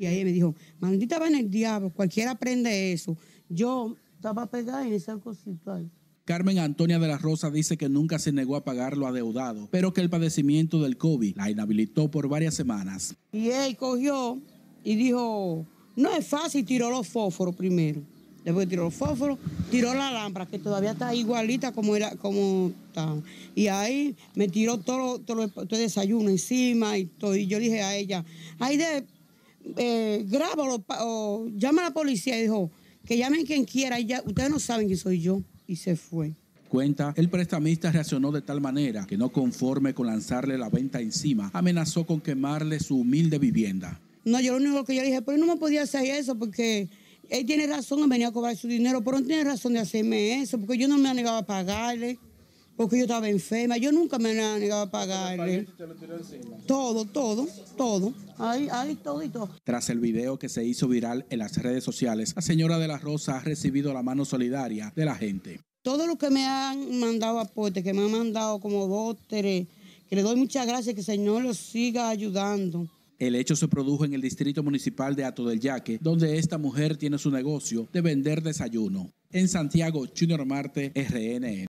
Y ahí me dijo, maldita va en el diablo, cualquiera aprende eso. Yo estaba pegada en esa cosita ahí. Carmen Antonia de la Rosa dice que nunca se negó a pagar lo adeudado, pero que el padecimiento del COVID la inhabilitó por varias semanas. Y él cogió y dijo, no es fácil, tiró los fósforos primero. Después tiró los fósforos, tiró la lámpara, que todavía está igualita como era, como estaba. Y ahí me tiró todo, el desayuno encima y todo. Y yo dije a ella, ay, de eh, grábalo o llama a la policía y dijo, que llamen quien quiera, ya, ustedes no saben que soy yo. Y se fue cuenta, el prestamista reaccionó de tal manera que no conforme con lanzarle la venta encima, amenazó con quemarle su humilde vivienda. No, yo lo único que yo dije, pero no me podía hacer eso porque él tiene razón en venir a cobrar su dinero, pero no tiene razón de hacerme eso porque yo no me negado a pagarle porque yo estaba enferma. Yo nunca me negaba a pagar. Todo, todo, todo. Ahí, ahí, todo y todo. Tras el video que se hizo viral en las redes sociales, la señora de la Rosa ha recibido la mano solidaria de la gente. Todo lo que me han mandado aporte, que me han mandado como dos, que le doy muchas gracias, que el Señor los siga ayudando. El hecho se produjo en el distrito municipal de Ato del Yaque, donde esta mujer tiene su negocio de vender desayuno. En Santiago, Junior Marte, RNN.